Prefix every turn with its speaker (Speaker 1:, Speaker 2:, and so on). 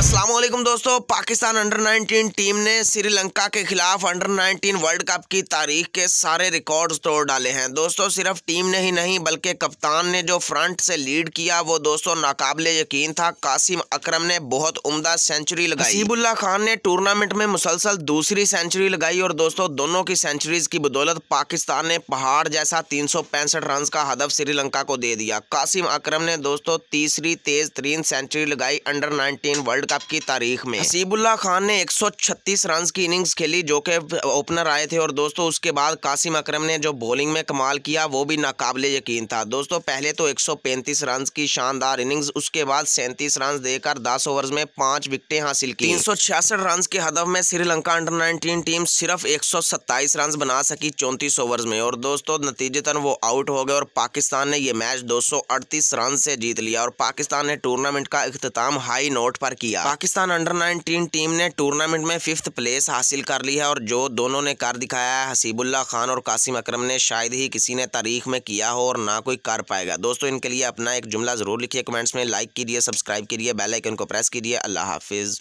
Speaker 1: असलम दोस्तों Pakistan under 19 team ने श्रीलंका के खिलाफ अंडर 19 वर्ल्ड कप की तारीख के सारे रिकॉर्ड्स तोड़ डाले हैं दोस्तों सिर्फ टीम ने ही नहीं बल्कि कप्तान ने जो फ्रंट से लीड किया वो दोस्तों नाकाबले यकीन था कासिम अकरम ने बहुत उम्दा सेंचुरी लगाई हसीबुल्ला खान ने टूर्नामेंट में मुसलसल दूसरी सेंचुरी लगाई और दोस्तों दोनों की सेंचुरीज की बदौलत पाकिस्तान ने पहाड़ जैसा तीन रन का हदफ श्रीलंका को दे दिया कासिम अकरम ने दोस्तों तीसरी तेज तरीन सेंचुरी लगाई अंडर नाइनटीन वर्ल्ड कप की तारीख में हसीबुल्ला खान ने 136 रन की इनिंग्स खेली जो कि ओपनर आए थे और दोस्तों उसके बाद कासिम अकरम ने जो बॉलिंग में कमाल किया वो भी नाकाबले यकीन था दोस्तों पहले तो 135 रन की शानदार इनिंग्स उसके बाद सैंतीस रन देकर दस ओवर में पांच विकटें हासिल की तीन रन के हदफ में श्रीलंका अंडर नाइनटीन टीम सिर्फ एक रन बना सकी चौंतीस ओवर में और दोस्तों नतीजतन वो आउट हो गए और पाकिस्तान ने यह मैच दो सौ रन से जीत लिया और पाकिस्तान ने टूर्नामेंट का अख्ताम हाई नोट पर किया किया पाकिस्तान अंडर नाइनटीन टीम ने टूर्नामेंट में फिफ्थ प्लेस हासिल कर ली है और जो दोनों ने कर दिखाया है हसीबुल्ला खान और कासिम अकरम ने शायद ही किसी ने तारीख में किया हो और ना कोई कर पाएगा दोस्तों इनके लिए अपना एक जुमला जरूर लिखिए कमेंट्स में लाइक कीजिए सब्सक्राइब कीजिए बेलाइकन को प्रेस कीजिए अल्लाह हाफिज़